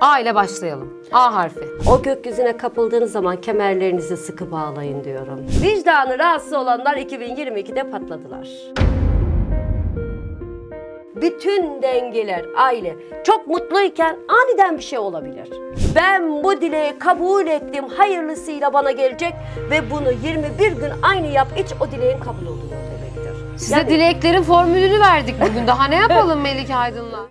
A ile başlayalım. A harfi. O gökyüzüne kapıldığınız zaman kemerlerinizi sıkı bağlayın diyorum. Vicdanı rahatsız olanlar 2022'de patladılar. Bütün dengeler aile çok mutluyken aniden bir şey olabilir. Ben bu dileği kabul ettim. Hayırlısıyla bana gelecek ve bunu 21 gün aynı yap iç o dileğin kabul olduğunu demektir. Size yani... dileklerin formülünü verdik bugün. Daha ne yapalım Melike Aydın'la?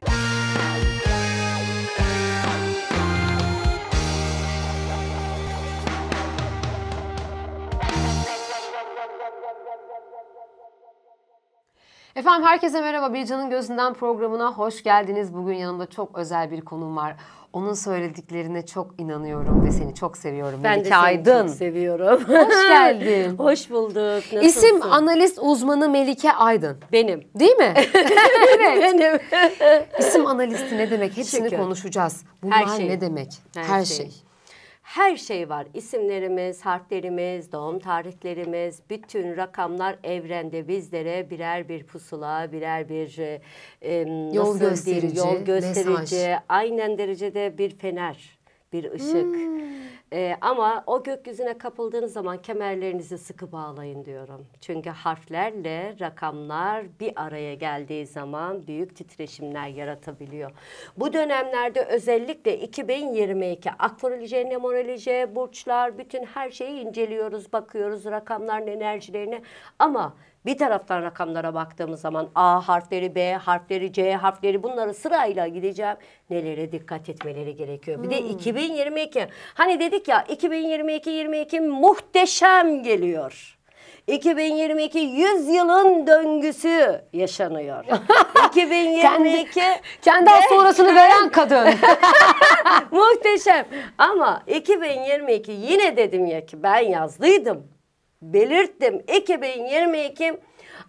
Efendim herkese merhaba. Bircan'ın Gözünden programına hoş geldiniz. Bugün yanımda çok özel bir konum var. Onun söylediklerine çok inanıyorum ve seni çok seviyorum. Ben Melike de seni Aydın. çok seviyorum. Hoş geldin. hoş bulduk. Nasılsın? İsim analist uzmanı Melike Aydın. Benim. Değil mi? evet. Benim. İsim analisti ne demek? Hepsini Şükür. konuşacağız. Bunlar Her şey. ne demek? Her, Her şey. şey her şey var. İsimlerimiz, harflerimiz, doğum tarihlerimiz, bütün rakamlar evrende bizlere birer bir pusula, birer bir e, e yol gösterici, diyeyim, yol gösterici, mesaj. aynen derecede bir fener, bir ışık. Hmm. E, ama o gökyüzüne kapıldığınız zaman kemerlerinizi sıkı bağlayın diyorum. Çünkü harflerle rakamlar bir araya geldiği zaman büyük titreşimler yaratabiliyor. Bu dönemlerde özellikle 2022 astroloji, numeroloji, burçlar bütün her şeyi inceliyoruz, bakıyoruz rakamların enerjilerini ama bir taraftan rakamlara baktığımız zaman A harfleri, B harfleri, C harfleri bunları sırayla gideceğim. Nelere dikkat etmeleri gerekiyor. Bir hmm. de 2022 hani dedi dedik ya 2022-22 muhteşem geliyor. 2022 100 yılın döngüsü yaşanıyor. 2022 kendi, kendi sonrasını veren kadın. muhteşem. Ama 2022 yine dedim ya ki ben yazdıydım. Belirttim. 2022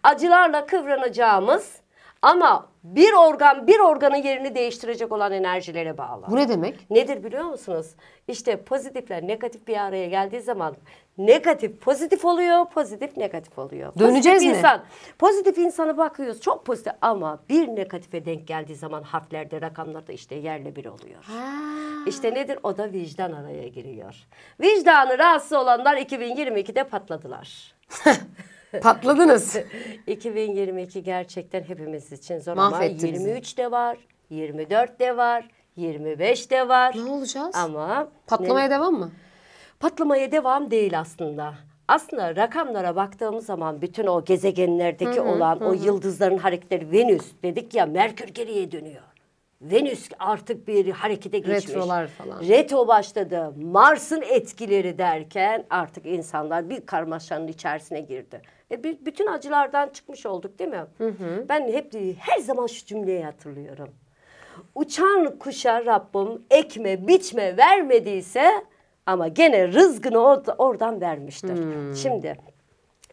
acılarla kıvranacağımız ama bir organ bir organın yerini değiştirecek olan enerjilere bağlı. Bu ne demek? Nedir biliyor musunuz? İşte pozitifler negatif bir araya geldiği zaman negatif pozitif oluyor, pozitif negatif oluyor. Döneceğiz pozitif mi? insan. Pozitif insanı bakıyoruz. Çok pozitif ama bir negatife denk geldiği zaman harflerde, rakamlarda işte yerle bir oluyor. Ha. İşte nedir? O da vicdan araya giriyor. Vicdanı rahatsız olanlar 2022'de patladılar. Patladınız. 2022 gerçekten hepimiz için zor ama 23 de var, 24 de var, 25 de var. Ne olacağız? Ama patlamaya ne? devam mı? Patlamaya devam değil aslında. Aslında rakamlara baktığımız zaman bütün o gezegenlerdeki hı hı, olan hı. o yıldızların hareketleri Venüs dedik ya Merkür geriye dönüyor. Venüs artık bir harekete geçmiş. Retrolar falan. Retro başladı. Mars'ın etkileri derken artık insanlar bir karmaşanın içerisine girdi. E, bütün acılardan çıkmış olduk değil mi? Hı hı. Ben hep her zaman şu cümleyi hatırlıyorum. Uçan kuşa Rabbim ekme biçme vermediyse ama gene rızgını or oradan vermiştir. Hmm. Şimdi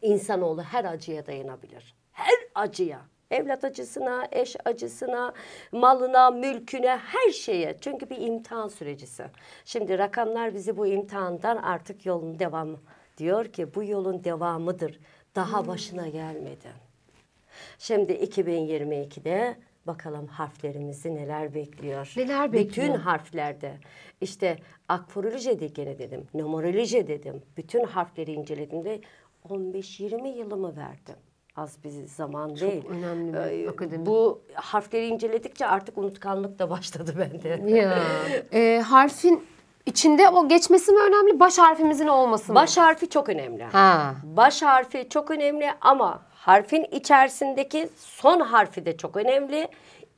insanoğlu her acıya dayanabilir. Her acıya. Evlat acısına, eş acısına, malına, mülküne, her şeye. Çünkü bir imtihan sürecisi. Şimdi rakamlar bizi bu imtihandan artık yolun devamı. Diyor ki bu yolun devamıdır. Daha başına gelmeden. Şimdi 2022'de bakalım harflerimizi neler bekliyor. Neler bekliyor? Bütün harflerde. İşte akforoloji de gene dedim, numeroloji dedim. Bütün harfleri inceledim de 15-20 yılımı verdim. Az bir zaman Çok değil. Çok önemli bir ee, akademi. Bu harfleri inceledikçe artık unutkanlık da başladı bende. Ya. ee, harfin İçinde o geçmesi mi önemli, baş harfimizin olması mı? Baş harfi çok önemli. Ha. Baş harfi çok önemli ama harfin içerisindeki son harfi de çok önemli.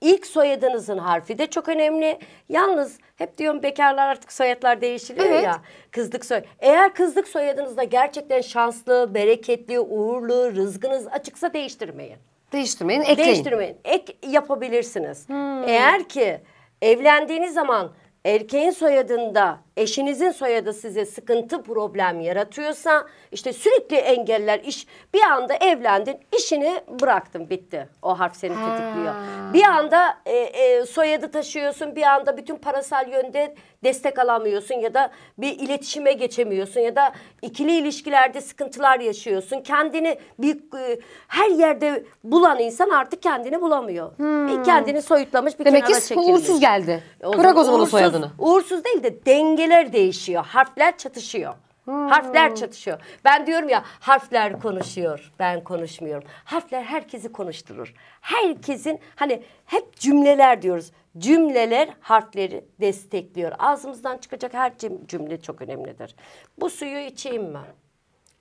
İlk soyadınızın harfi de çok önemli. Yalnız hep diyorum bekarlar artık soyadlar değişiliyor evet. ya. Kızlık soy. Eğer kızlık soyadınızda gerçekten şanslı, bereketli, uğurlu, rızkınız açıksa değiştirmeyin. Değiştirmeyin, ekleyin. Değiştirmeyin. Ek yapabilirsiniz. Hmm. Eğer ki evlendiğiniz zaman erkeğin soyadında eşinizin soyadı size sıkıntı problem yaratıyorsa işte sürekli engeller iş bir anda evlendin işini bıraktın bitti o harf seni tetikliyor. Bir anda e, e, soyadı taşıyorsun bir anda bütün parasal yönde destek alamıyorsun ya da bir iletişime geçemiyorsun ya da ikili ilişkilerde sıkıntılar yaşıyorsun. Kendini bir e, her yerde bulan insan artık kendini bulamıyor. Hmm. E, kendini soyutlamış bir Demek kenara çekilmiş. Demek ki uğursuz geldi. E, o Bırak o zaman uğursuz, soyadını. Uğursuz değil de denge şeyler değişiyor. Harfler çatışıyor. Hmm. Harfler çatışıyor. Ben diyorum ya harfler konuşuyor. Ben konuşmuyorum. Harfler herkesi konuşturur. Herkesin hani hep cümleler diyoruz. Cümleler harfleri destekliyor. Ağzımızdan çıkacak her cümle çok önemlidir. Bu suyu içeyim mi?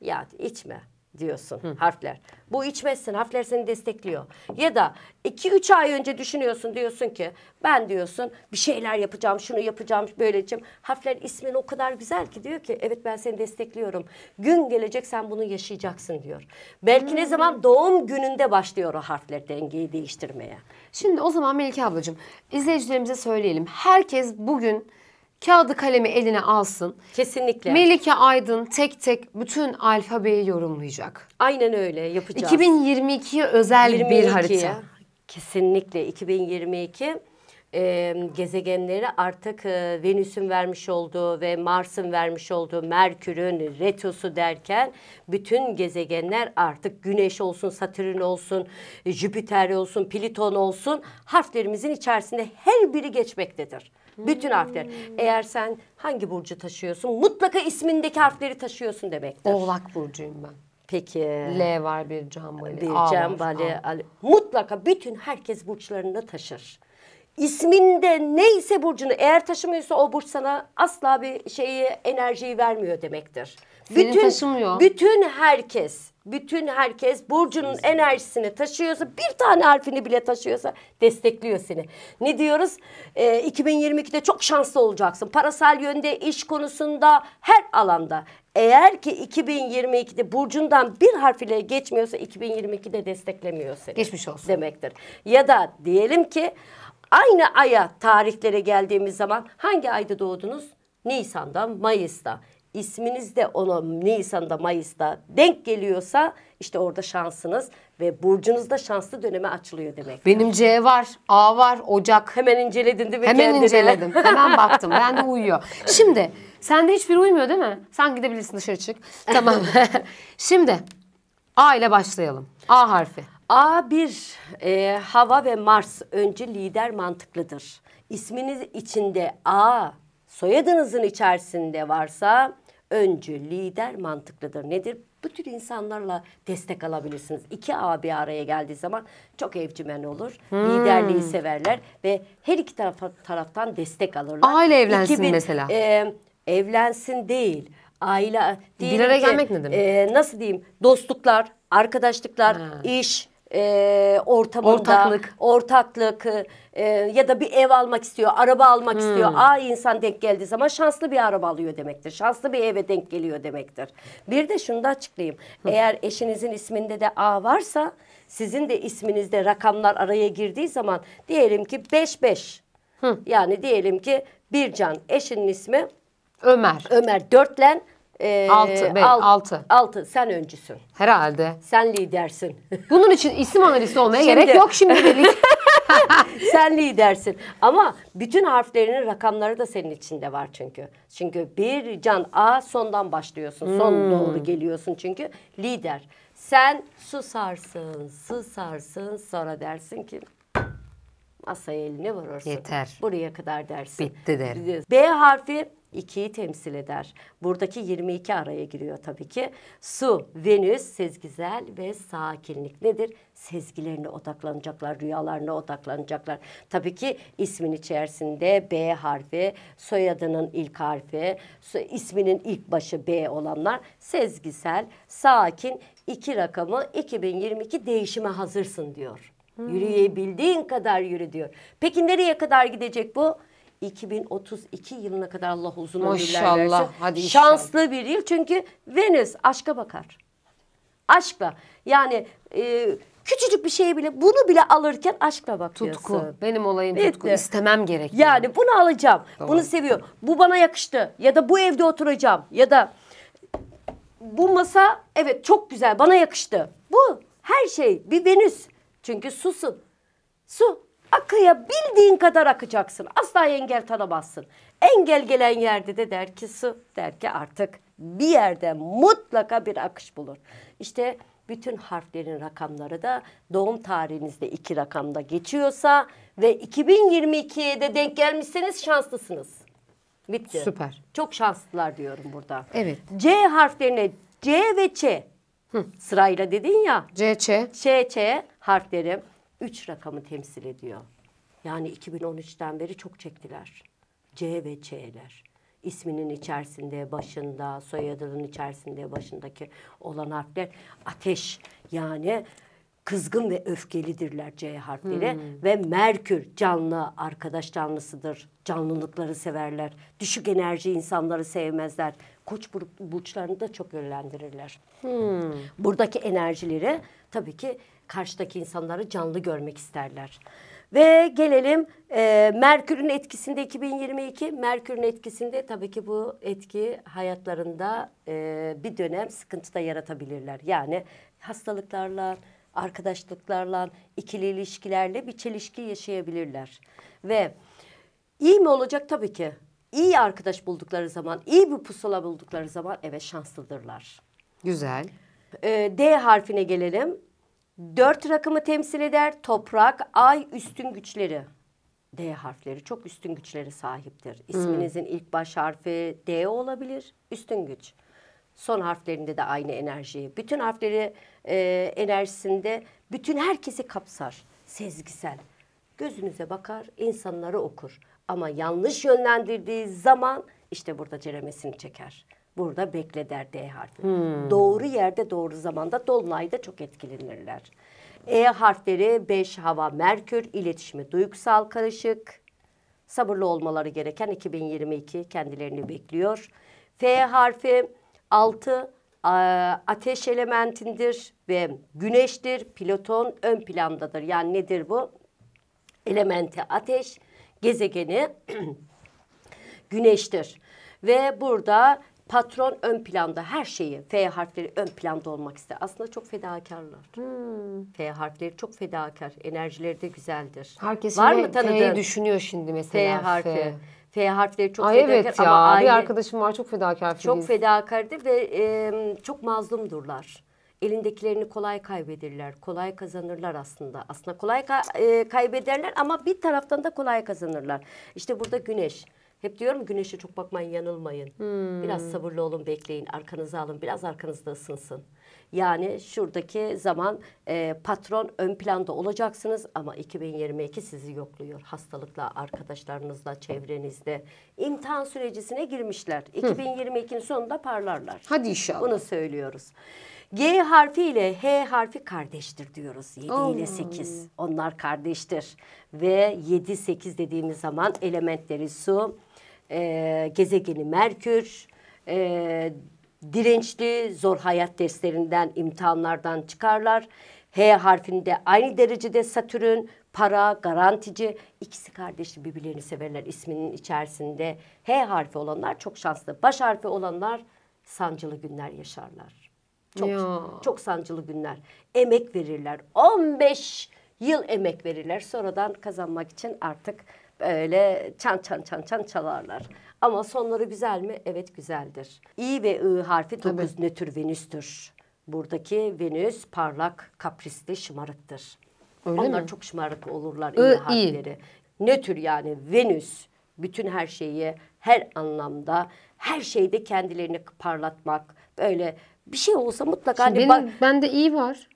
Ya içme diyorsun Hı. harfler. Bu içmezsin harfler seni destekliyor. Ya da iki üç ay önce düşünüyorsun diyorsun ki ben diyorsun bir şeyler yapacağım şunu yapacağım böyleceğim. Harfler ismin o kadar güzel ki diyor ki evet ben seni destekliyorum. Gün gelecek sen bunu yaşayacaksın diyor. Belki Hı. ne hmm. zaman doğum gününde başlıyor o harfler dengeyi değiştirmeye. Şimdi o zaman Melike ablacığım izleyicilerimize söyleyelim. Herkes bugün kağıdı kalemi eline alsın. Kesinlikle. Melike Aydın tek tek bütün alfabeyi yorumlayacak. Aynen öyle yapacağız. 2022'ye özel 22'ye. bir harita. Kesinlikle 2022 e, gezegenleri artık e, Venüs'ün vermiş olduğu ve Mars'ın vermiş olduğu Merkür'ün Retosu derken bütün gezegenler artık Güneş olsun, Satürn olsun, Jüpiter olsun, Pliton olsun harflerimizin içerisinde her biri geçmektedir. Bütün harfler. Eğer sen hangi burcu taşıyorsun? Mutlaka ismindeki harfleri taşıyorsun demektir. Oğlak burcuyum ben. Peki. L var bir cambali. Bir cambali. Mutlaka bütün herkes burçlarında taşır. İsminde neyse burcunu eğer taşımıyorsa o burç sana asla bir şeyi enerjiyi vermiyor demektir. Senin bütün taşımıyor. bütün herkes bütün herkes burcunun enerjisini taşıyorsa bir tane harfini bile taşıyorsa destekliyor seni. Ne diyoruz? E, ee, 2022'de çok şanslı olacaksın. Parasal yönde, iş konusunda, her alanda. Eğer ki 2022'de burcundan bir harf ile geçmiyorsa 2022'de desteklemiyor seni. Geçmiş olsun. Demektir. Ya da diyelim ki aynı aya tarihlere geldiğimiz zaman hangi ayda doğdunuz? Nisan'da, Mayıs'ta isminiz de ona Nisan'da Mayıs'ta denk geliyorsa işte orada şansınız ve burcunuzda şanslı döneme açılıyor demek. Benim C var, A var, Ocak. Hemen inceledin değil mi? Hemen kendine? inceledim. Hemen baktım. Ben de uyuyor. Şimdi sende hiçbir uymuyor değil mi? Sen gidebilirsin dışarı çık. Tamam. Şimdi A ile başlayalım. A harfi. a bir e, hava ve Mars öncü lider mantıklıdır. İsminiz içinde A soyadınızın içerisinde varsa öncü, lider mantıklıdır. Nedir? Bu tür insanlarla destek alabilirsiniz. İki abi araya geldiği zaman çok evcimen olur. Hmm. Liderliği severler ve her iki tarafa, taraftan destek alırlar. Aile evlensin 2000, mesela. E, evlensin değil. Aile bir araya gelmek ne demek? E, nasıl diyeyim? Dostluklar, arkadaşlıklar, ha. iş, e, ortamında ortaklık, ortaklık e, e, ya da bir ev almak istiyor, araba almak hmm. istiyor. A insan denk geldiği zaman şanslı bir araba alıyor demektir. Şanslı bir eve denk geliyor demektir. Bir de şunu da açıklayayım. Hı. Eğer eşinizin isminde de A varsa sizin de isminizde rakamlar araya girdiği zaman diyelim ki 5 5. Yani diyelim ki bir can, eşinin ismi Ömer. Ömer dörtlen e, altı, ee, ben, alt, altı. Altı, sen öncüsün. Herhalde. Sen lidersin. Bunun için isim analisti olmaya şimdi, gerek yok şimdilik. sen lidersin. Ama bütün harflerinin rakamları da senin içinde var çünkü. Çünkü bir can A sondan başlıyorsun. Hmm. doğru geliyorsun çünkü lider. Sen susarsın, susarsın sonra dersin ki masaya elini vurursun. Yeter. Buraya kadar dersin. Bitti derim. B harfi 2'yi temsil eder. Buradaki 22 araya giriyor tabii ki. Su, Venüs, sezgisel ve sakinlik nedir? Sezgilerine odaklanacaklar, rüyalarına odaklanacaklar. Tabii ki ismin içerisinde B harfi, soyadının ilk harfi, isminin ilk başı B olanlar sezgisel, sakin, iki rakamı 2022 değişime hazırsın diyor. Hmm. Yürüyebildiğin kadar yürü diyor. Peki nereye kadar gidecek bu? 2032 yılına kadar Allah uzun ömürler versin. Hadi Şanslı inşallah. bir yıl çünkü Venüs aşka bakar. Aşkla yani e, küçücük bir şey bile bunu bile alırken aşkla bakıyorsun. Tutku benim olayım evet. tutku İstemem gerek. Yani bunu alacağım Doğru. bunu seviyor bu bana yakıştı ya da bu evde oturacağım ya da bu masa evet çok güzel bana yakıştı. Bu her şey bir Venüs çünkü susun su Akıya bildiğin kadar akacaksın. Asla engel tanımazsın. Engel gelen yerde de der ki su, der ki artık bir yerde mutlaka bir akış bulur. İşte bütün harflerin rakamları da doğum tarihinizde iki rakamda geçiyorsa ve 2022'ye de denk gelmişseniz şanslısınız. Bitti. Süper. Çok şanslılar diyorum burada. Evet. C harflerine C ve Ç Hı. sırayla dedin ya. C, Ç. Ç, Ç harfleri 3 rakamı temsil ediyor. Yani 2013'ten beri çok çektiler. C ve Ç'ler. İsminin içerisinde, başında, soyadının içerisinde, başındaki olan harfler ateş. Yani kızgın ve öfkelidirler C harfleri hmm. ve Merkür canlı arkadaş canlısıdır. Canlılıkları severler. Düşük enerji insanları sevmezler. Koç burçlarını da çok yönlendirirler. Hmm. Buradaki enerjileri tabii ki karşıdaki insanları canlı görmek isterler. Ve gelelim e, Merkür'ün etkisinde 2022. Merkür'ün etkisinde tabii ki bu etki hayatlarında e, bir dönem sıkıntı da yaratabilirler. Yani hastalıklarla, arkadaşlıklarla, ikili ilişkilerle bir çelişki yaşayabilirler. Ve iyi mi olacak tabii ki? İyi arkadaş buldukları zaman, iyi bir pusula buldukları zaman evet şanslıdırlar. Güzel. E, D harfine gelelim. Dört rakımı temsil eder. Toprak, ay, üstün güçleri. D harfleri çok üstün güçlere sahiptir. Hmm. İsminizin hmm. ilk baş harfi D olabilir. Üstün güç. Son harflerinde de aynı enerjiyi Bütün harfleri e, enerjisinde bütün herkesi kapsar. Sezgisel. Gözünüze bakar, insanları okur. Ama yanlış yönlendirdiği zaman işte burada ceremesini çeker burada bekle der D harfi. Hmm. Doğru yerde doğru zamanda dolunayda çok etkilenirler. E harfleri 5 hava merkür, iletişimi duygusal karışık. Sabırlı olmaları gereken 2022 kendilerini bekliyor. F harfi 6 ateş elementindir ve güneştir. Plüton ön plandadır. Yani nedir bu? Elementi ateş, gezegeni güneştir. Ve burada Patron ön planda her şeyi. F harfleri ön planda olmak ister. Aslında çok fedakarlar. Hmm. F harfleri çok fedakar. Enerjileri de güzeldir. Herkes Var mı tanıdığın? düşünüyor şimdi mesela. F harfi. F. F harfleri çok Ay fedakar evet ya, ama aile, bir arkadaşım var çok fedakar. Filiz. Çok fedakardır ve e, çok mazlumdurlar. Elindekilerini kolay kaybedirler, kolay kazanırlar aslında. Aslında kolay ka- e, kaybederler ama bir taraftan da kolay kazanırlar. İşte burada güneş hep diyorum güneşe çok bakmayın yanılmayın. Hmm. Biraz sabırlı olun bekleyin arkanıza alın biraz arkanızda ısınsın. Yani şuradaki zaman e, patron ön planda olacaksınız ama 2022 sizi yokluyor. Hastalıkla, arkadaşlarınızla, çevrenizde. imtihan sürecisine girmişler. 2022'nin sonunda parlarlar. Hadi inşallah. Bunu söylüyoruz. G harfi ile H harfi kardeştir diyoruz. 7 oh. ile 8 onlar kardeştir. Ve 7-8 dediğimiz zaman elementleri su, e, gezegeni Merkür, e, dirençli, zor hayat derslerinden imtihanlardan çıkarlar. H harfinde aynı derecede Satürn, para, garantici. ikisi kardeşi birbirlerini severler isminin içerisinde. H harfi olanlar çok şanslı. Baş harfi olanlar sancılı günler yaşarlar. Çok, ya. çok sancılı günler. Emek verirler. 15 yıl emek verirler. Sonradan kazanmak için artık böyle çan çan çan çan çalarlar. Ama sonları güzel mi? Evet güzeldir. İ ve I harfi dokuz Tabii. nötr venüstür. Buradaki venüs parlak, kaprisli, şımarıktır. Öyle Onlar mi? çok şımarık olurlar I, I harfleri. Nötr yani venüs bütün her şeyi her anlamda her şeyde kendilerini parlatmak böyle bir şey olsa mutlaka Şimdi hani benim, bende iyi var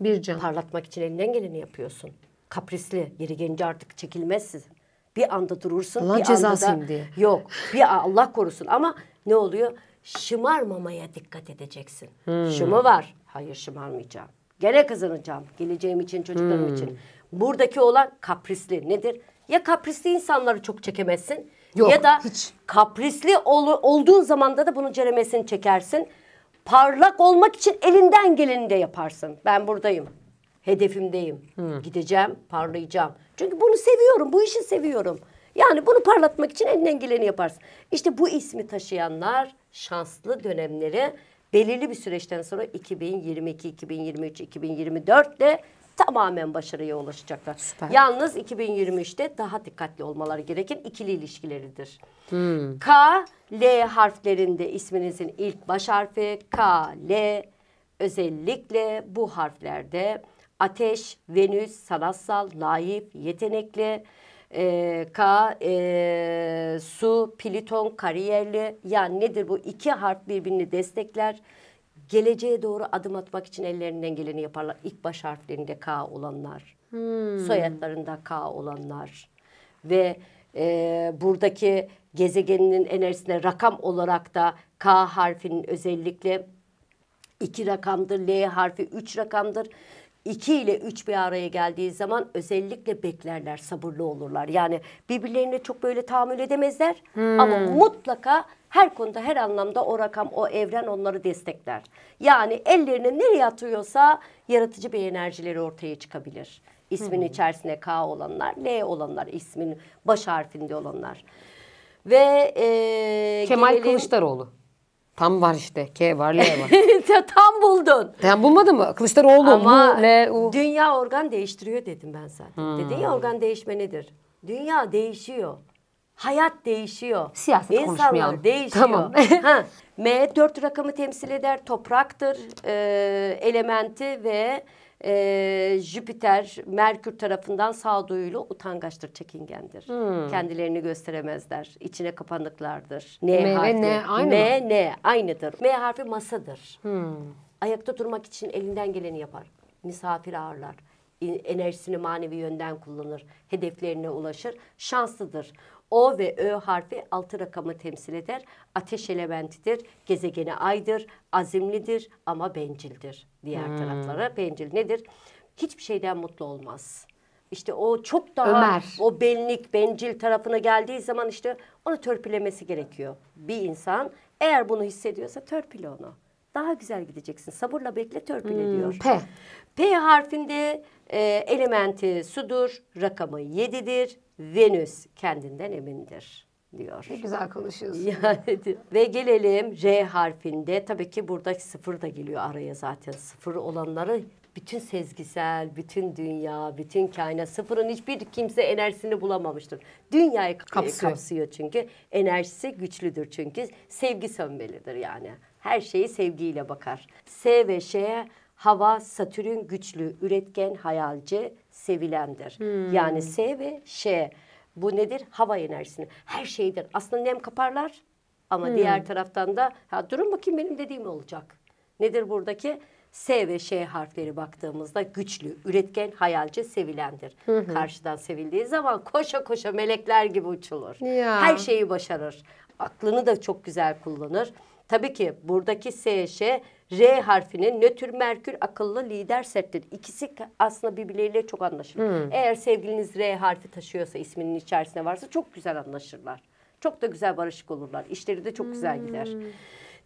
bir can. Parlatmak için elinden geleni yapıyorsun. Kaprisli, yeri gelince artık çekilmezsin. Bir anda durursun. Allah bir cezası diye. Yok. Bir Allah korusun ama ne oluyor? Şımarmamaya dikkat edeceksin. Hmm. Şımı var. Hayır şımarmayacağım. Gene kazanacağım. Geleceğim için, çocuklarım hmm. için. Buradaki olan kaprisli nedir? Ya kaprisli insanları çok çekemezsin. Yok, ya da hiç. kaprisli ol, olduğun zamanda da bunun ceremesini çekersin. Parlak olmak için elinden geleni de yaparsın. Ben buradayım. Hedefimdeyim. Hmm. Gideceğim, parlayacağım. Çünkü bunu seviyorum, bu işi seviyorum. Yani bunu parlatmak için elinden geleni yaparsın. İşte bu ismi taşıyanlar şanslı dönemleri belirli bir süreçten sonra 2022, 2023, 2024 de tamamen başarıya ulaşacaklar. Süper. Yalnız 2023'te daha dikkatli olmaları gereken ikili ilişkileridir. Hmm. K, L harflerinde isminizin ilk baş harfi K, L özellikle bu harflerde Ateş, Venüs, sanatsal, layık, yetenekli. E, K, e, su, Pliton, kariyerli. Yani nedir bu? İki harf birbirini destekler. Geleceğe doğru adım atmak için ellerinden geleni yaparlar. İlk baş harflerinde K olanlar. Hmm. Soyadlarında K olanlar. Ve e, buradaki gezegeninin enerjisine rakam olarak da K harfinin özellikle iki rakamdır, L harfi üç rakamdır. 2 ile 3 bir araya geldiği zaman özellikle beklerler, sabırlı olurlar. Yani birbirlerine çok böyle tahammül edemezler hmm. ama mutlaka her konuda her anlamda o rakam, o evren onları destekler. Yani ellerine nereye atıyorsa yaratıcı bir enerjileri ortaya çıkabilir. İsmin hmm. içerisine K olanlar, L olanlar, ismin baş harfinde olanlar. Ve e, Kemal gelelim, Kılıçdaroğlu. Tam var işte. K var, L var. Tam buldun. Tam bulmadın mı? Kılıçdaroğlu. Ama bu, L, U. dünya organ değiştiriyor dedim ben zaten. Hmm. Dedin ya organ değişme nedir? Dünya değişiyor. Hayat değişiyor. Siyaset İnsanlar konuşmayalım. değişiyor. Tamam. ha. M dört rakamı temsil eder. Topraktır, e, elementi ve e, Jüpiter, Merkür tarafından sağduyuyla utangaçtır, çekingendir. Hmm. Kendilerini gösteremezler. içine kapanıklardır. N M harfi. Ve N aynı M, mı? N aynıdır. M harfi masadır. Hmm. Ayakta durmak için elinden geleni yapar. Misafir ağırlar enerjisini manevi yönden kullanır, hedeflerine ulaşır, şanslıdır. O ve Ö harfi altı rakamı temsil eder. Ateş elementidir, gezegeni aydır, azimlidir ama bencildir. Diğer hmm. taraflara bencil nedir? Hiçbir şeyden mutlu olmaz. İşte o çok daha Ömer. o benlik, bencil tarafına geldiği zaman işte onu törpülemesi gerekiyor. Bir insan eğer bunu hissediyorsa törpüle onu daha güzel gideceksin. Sabırla bekle törpüle hmm, diyor. P. P harfinde e, elementi sudur, rakamı yedidir, Venüs kendinden emindir diyor. Ne güzel konuşuyorsun. Yani ve gelelim R harfinde. Tabii ki buradaki sıfır da geliyor araya zaten. Sıfır olanları bütün sezgisel, bütün dünya, bütün kainat sıfırın hiçbir kimse enerjisini bulamamıştır. Dünyayı kapsıyor, kapsıyor çünkü. Enerjisi güçlüdür çünkü. Sevgi sönmelidir yani her şeyi sevgiyle bakar. S ve Ş'ye hava Satürn güçlü, üretken, hayalci, sevilendir. Hmm. Yani S ve Ş. Bu nedir? Hava enerjisini. Her şeydir. Aslında nem kaparlar ama hmm. diğer taraftan da ha, durun bakayım benim dediğim olacak. Nedir buradaki? S ve Ş harfleri baktığımızda güçlü, üretken, hayalci, sevilendir. Hı hı. Karşıdan sevildiği zaman koşa koşa melekler gibi uçulur. Ya. Her şeyi başarır. Aklını da çok güzel kullanır. Tabii ki buradaki SŞ R harfinin nötr merkür akıllı lider serttir. İkisi aslında birbirleriyle çok anlaşılır. Hmm. Eğer sevgiliniz R harfi taşıyorsa isminin içerisinde varsa çok güzel anlaşırlar. Çok da güzel barışık olurlar. İşleri de çok hmm. güzel gider.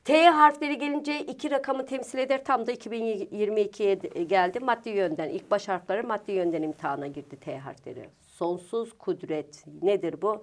T harfleri gelince iki rakamı temsil eder. Tam da 2022'ye e, geldi. Maddi yönden ilk baş harfleri maddi yönden imtihana girdi T harfleri. Sonsuz kudret nedir bu?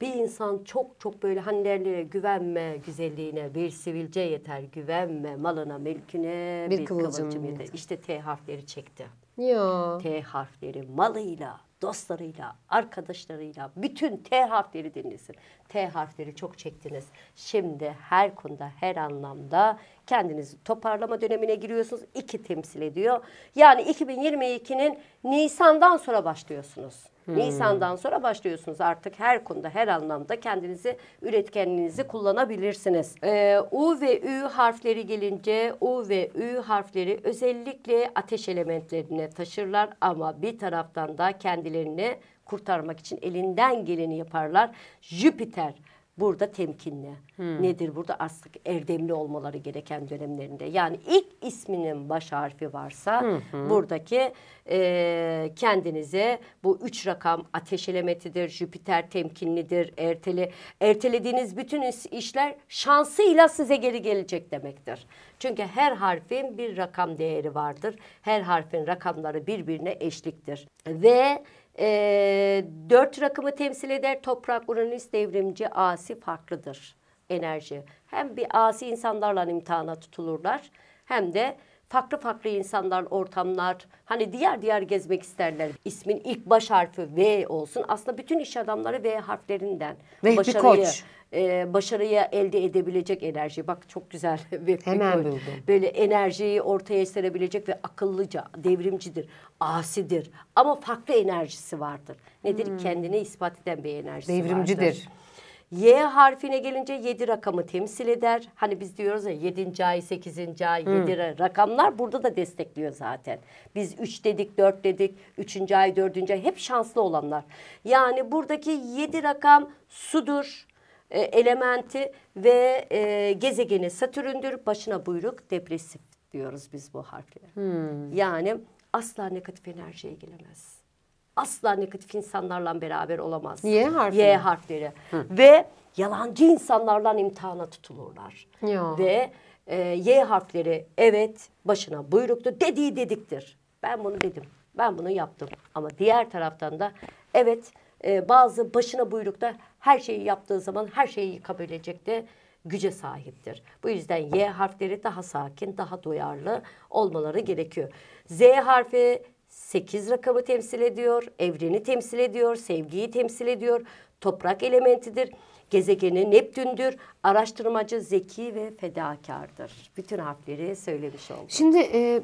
bir insan çok çok böyle hani güvenme güzelliğine bir sivilce yeter güvenme malına mülküne bir, bir kıvılcım, kıvılcım yeter. İşte T harfleri çekti. Ya. T harfleri malıyla, dostlarıyla, arkadaşlarıyla bütün T harfleri dinlesin. T harfleri çok çektiniz. Şimdi her konuda her anlamda kendinizi toparlama dönemine giriyorsunuz. İki temsil ediyor. Yani 2022'nin Nisan'dan sonra başlıyorsunuz. Hmm. Nisan'dan sonra başlıyorsunuz artık her konuda her anlamda kendinizi üretkenliğinizi kullanabilirsiniz. Ee, U ve Ü harfleri gelince U ve Ü harfleri özellikle ateş elementlerine taşırlar ama bir taraftan da kendilerini kurtarmak için elinden geleni yaparlar. Jüpiter burada temkinli. Hmm. Nedir burada artık erdemli olmaları gereken dönemlerinde. Yani ilk isminin baş harfi varsa hı buradaki e, kendinize bu üç rakam ateş elemetidir, Jüpiter temkinlidir, erteli. Ertelediğiniz bütün işler şansıyla size geri gelecek demektir. Çünkü her harfin bir rakam değeri vardır. Her harfin rakamları birbirine eşliktir. Ve e, ee, 4 rakımı temsil eder. Toprak, Uranüs, devrimci, asi farklıdır enerji. Hem bir asi insanlarla imtihana tutulurlar hem de farklı farklı insanlar, ortamlar hani diğer diğer gezmek isterler. İsmin ilk baş harfi V olsun. Aslında bütün iş adamları V harflerinden. Vehbi başarıyı, Koç e, başarıya elde edebilecek enerji. Bak çok güzel. Hemen buldum. Böyle enerjiyi ortaya serebilecek ve akıllıca, devrimcidir, asidir. Ama farklı enerjisi vardır. Nedir? Hmm. Kendini ispat eden bir enerjisi Devrimcidir. vardır. Y harfine gelince yedi rakamı temsil eder. Hani biz diyoruz ya yedinci ay, sekizinci ay, hmm. rakamlar burada da destekliyor zaten. Biz üç dedik, dört dedik, üçüncü ay, dördüncü ay hep şanslı olanlar. Yani buradaki yedi rakam sudur, e, elementi ve e, gezegeni Satürn'dür. Başına buyruk depresif diyoruz biz bu harflere. Hmm. Yani asla negatif enerjiye giremez. Asla negatif insanlarla beraber olamaz. Y harfleri. Y harfleri. Hı. Ve yalancı insanlarla imtihana tutulurlar. Ya. Ve e, Y harfleri evet başına buyruktu dediği dediktir. Ben bunu dedim. Ben bunu yaptım. Ama diğer taraftan da evet e, bazı başına buyrukta her şeyi yaptığı zaman her şeyi yıkabilecek de güce sahiptir. Bu yüzden Y harfleri daha sakin, daha duyarlı olmaları gerekiyor. Z harfi 8 rakamı temsil ediyor, evreni temsil ediyor, sevgiyi temsil ediyor, toprak elementidir. Gezegeni Neptün'dür. Araştırmacı, zeki ve fedakardır. Bütün harfleri söylemiş oldum. Şimdi e,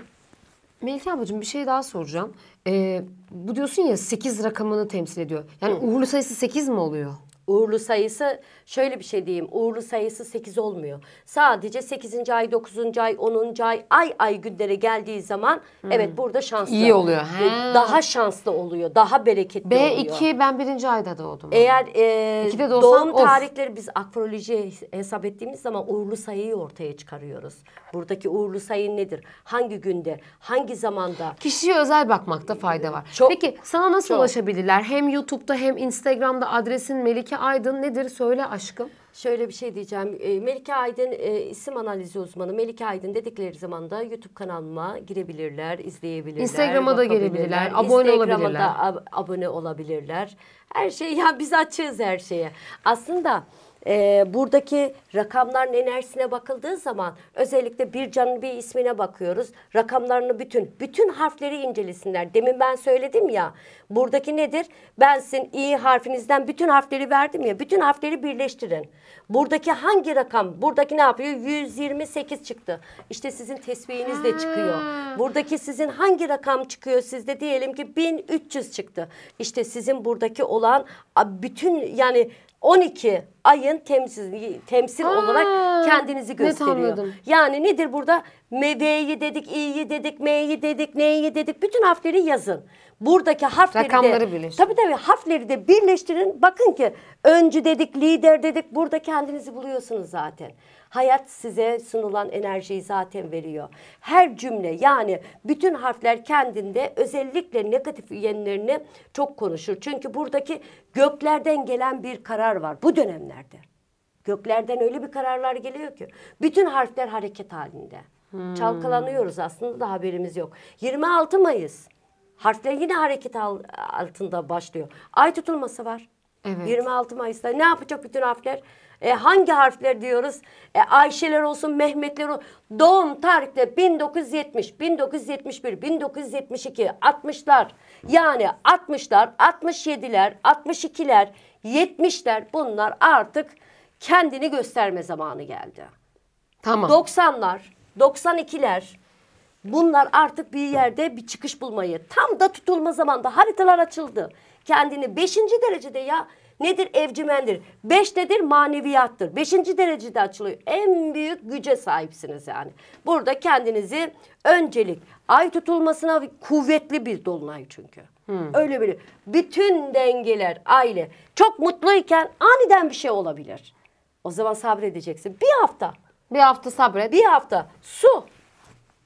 Melike ablacığım bir şey daha soracağım. Ee, bu diyorsun ya 8 rakamını temsil ediyor. Yani uğurlu sayısı 8 mi oluyor? Uğurlu sayısı şöyle bir şey diyeyim. Uğurlu sayısı 8 olmuyor. Sadece 8. ay, 9. ay, 10. ay, ay ay günlere geldiği zaman hmm. evet burada şanslı. İyi oluyor. He. Daha şanslı oluyor. Daha bereketli B2, oluyor. B2 ben 1. ayda doğdum. Eğer e, İkide doğsam, doğum of. tarihleri biz akrolojiye hesap ettiğimiz zaman uğurlu sayıyı ortaya çıkarıyoruz. Buradaki uğurlu sayı nedir? Hangi günde? Hangi zamanda? Kişiye özel bakmakta fayda var. Çok, Peki sana nasıl çok. ulaşabilirler? Hem YouTube'da hem Instagram'da adresin Melike Melike Aydın nedir? Söyle aşkım. Şöyle bir şey diyeceğim. Ee, Melike Aydın e, isim analizi uzmanı. Melike Aydın dedikleri zaman da YouTube kanalıma girebilirler, izleyebilirler. Instagram'a da gelebilirler, abone Instagram'a olabilirler. da ab- abone olabilirler. Her şey ya biz açığız her şeye. Aslında e, buradaki rakamların enerjisine bakıldığı zaman özellikle bir canın bir ismine bakıyoruz. Rakamlarını bütün, bütün harfleri incelesinler. Demin ben söyledim ya, buradaki nedir? Ben sizin i harfinizden bütün harfleri verdim ya, bütün harfleri birleştirin. Buradaki hangi rakam? Buradaki ne yapıyor? 128 çıktı. İşte sizin tesbihiniz de çıkıyor. Buradaki sizin hangi rakam çıkıyor sizde? Diyelim ki 1300 çıktı. İşte sizin buradaki olan bütün yani 12 ayın temsil, temsil Aa, olarak kendinizi gösteriyor. yani nedir burada? M'yi dedik, İ'yi dedik, M'yi dedik, N'yi dedik. Bütün harfleri yazın. Buradaki harfleri Rakamları de, Tabii tabii harfleri de birleştirin. Bakın ki öncü dedik, lider dedik. Burada kendinizi buluyorsunuz zaten. Hayat size sunulan enerjiyi zaten veriyor. Her cümle yani bütün harfler kendinde özellikle negatif yönlerini çok konuşur. Çünkü buradaki göklerden gelen bir karar var bu dönemlerde. Göklerden öyle bir kararlar geliyor ki bütün harfler hareket halinde. Hmm. Çalkalanıyoruz aslında da haberimiz yok. 26 Mayıs harfler yine hareket altında başlıyor. Ay tutulması var. Evet. 26 Mayıs'ta ne yapacak bütün harfler? E, hangi harfler diyoruz? E, Ayşeler olsun, Mehmetler olsun. Doğum tarihte 1970, 1971, 1972, 60'lar. Yani 60'lar, 67'ler, 62'ler, 70'ler bunlar artık kendini gösterme zamanı geldi. Tamam. 90'lar, 92'ler bunlar artık bir yerde bir çıkış bulmayı tam da tutulma zamanda haritalar açıldı. Kendini 5. derecede ya Nedir? Evcimendir. Beş nedir? Maneviyattır. Beşinci derecede açılıyor. En büyük güce sahipsiniz yani. Burada kendinizi öncelik ay tutulmasına kuvvetli bir dolunay çünkü. Hmm. Öyle bir bütün dengeler aile çok mutluyken aniden bir şey olabilir. O zaman sabredeceksin. Bir hafta. Bir hafta sabret. Bir hafta. Su.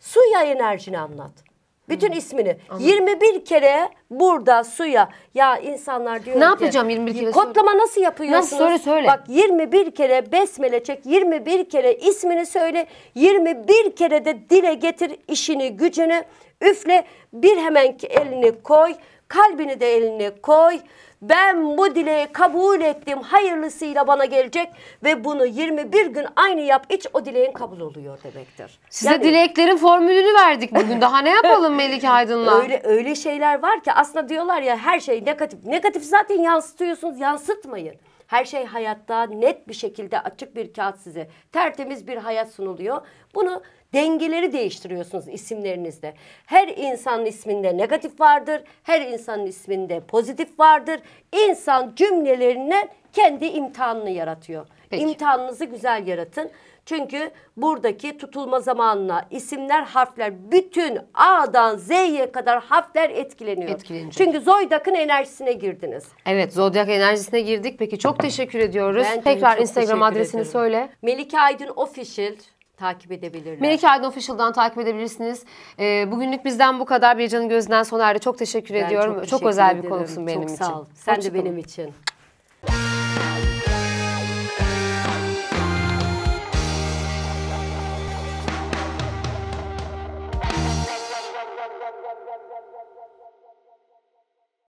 Suya enerjini anlat. Bütün ismini. Anladım. 21 kere burada suya ya insanlar diyor Ne ki, yapacağım 21 kere? Kodlama nasıl yapıyorsunuz? Nasıl söyle söyle. Bak 21 kere besmele çek, 21 kere ismini söyle, 21 kere de dile getir işini, gücünü. Üfle bir hemen elini koy kalbini de eline koy. Ben bu dileği kabul ettim. Hayırlısıyla bana gelecek ve bunu 21 gün aynı yap. iç o dileğin kabul oluyor demektir. Size yani, dileklerin formülünü verdik bugün. Daha ne yapalım Melike Aydın'la? Öyle öyle şeyler var ki aslında diyorlar ya her şey negatif. Negatif zaten yansıtıyorsunuz. Yansıtmayın. Her şey hayatta net bir şekilde açık bir kağıt size. Tertemiz bir hayat sunuluyor. Bunu dengeleri değiştiriyorsunuz isimlerinizde. Her insanın isminde negatif vardır, her insanın isminde pozitif vardır. İnsan cümlelerinden kendi imtihanını yaratıyor. Peki. İmtihanınızı güzel yaratın. Çünkü buradaki tutulma zamanına isimler, harfler bütün A'dan Z'ye kadar harfler etkileniyor. Etkilenecek. Çünkü Zoydak'ın enerjisine girdiniz. Evet Zodyak enerjisine girdik. Peki çok teşekkür ediyoruz. Ben Tekrar Instagram adresini ederim. söyle. Melike Aydın Official takip edebilirler. Melike Aydın Official'dan takip edebilirsiniz. Ee, bugünlük bizden bu kadar. Bir canın gözünden sona erdi. Çok teşekkür ben ediyorum. Çok, teşekkür özel ederim. bir konuksun benim çok için. Çok sağ ol. Sen Hoşçakalın. de benim için.